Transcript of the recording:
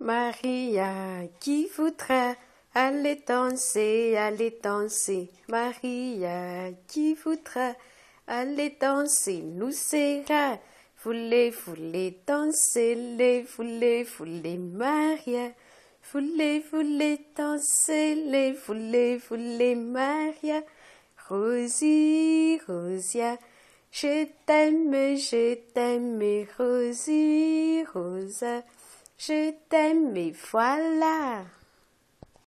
Maria, qui voudra aller danser, aller danser. Maria, qui voudra aller danser, nous sera. Voulez, voulez danser, les, voulez, voulez Maria. Voulez, voulez danser, les, voulez, voulez Maria. Rosie, Rosia, je t'aime, je t'aime, Rosie, Rosa. Je t'aime, mais voilà.